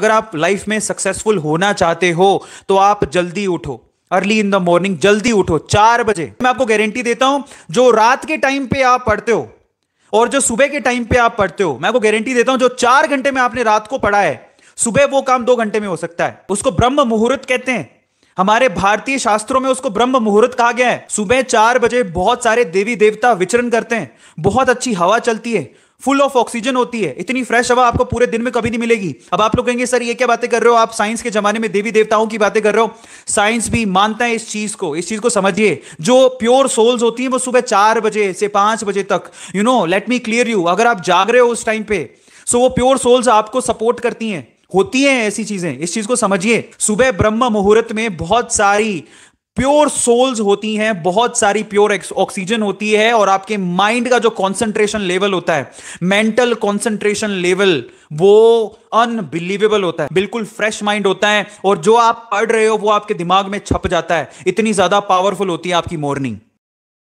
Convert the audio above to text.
अगर आप लाइफ में सक्सेसफुल होना चाहते हो तो आप जल्दी उठो अर्ली इन द मॉर्निंग जल्दी उठो चार बजे मैं आपको गारंटी देता हूं जो रात के टाइम पे आप पढ़ते हो और जो सुबह के टाइम पे आप पढ़ते हो मैं आपको गारंटी देता हूं जो चार घंटे में आपने रात को पढ़ा है सुबह वो काम दो घंटे में हो सकता है उसको ब्रह्म मुहूर्त कहते हैं हमारे भारतीय शास्त्रों में उसको ब्रह्म मुहूर्त कहा गया है सुबह चार बजे बहुत सारे देवी देवता विचरण करते हैं बहुत अच्छी हवा चलती है फुल ऑफ ऑक्सीजन होती है इतनी फ्रेश हवा आपको पूरे दिन में कभी नहीं मिलेगी अब आप लोग कहेंगे सर ये क्या बातें कर रहे हो आप साइंस के जमाने में देवी देवताओं की बातें कर रहे हो साइंस भी मानता है इस चीज को इस चीज को समझिए जो प्योर सोल्स होती है वो सुबह चार बजे से पांच बजे तक you know let me clear you अगर आप जाग रहे हो उस टाइम पे सो वो प्योर सोल्स आपको सपोर्ट करती हैं होती हैं ऐसी चीजें इस चीज को समझिए सुबह ब्रह्म मुहूर्त में बहुत सारी प्योर सोल्स होती हैं बहुत सारी प्योर ऑक्सीजन होती है और आपके माइंड का जो कंसंट्रेशन लेवल होता है मेंटल कंसंट्रेशन लेवल वो अनबिलीवेबल होता है बिल्कुल फ्रेश माइंड होता है और जो आप पढ़ रहे हो वो आपके दिमाग में छप जाता है इतनी ज्यादा पावरफुल होती है आपकी मॉर्निंग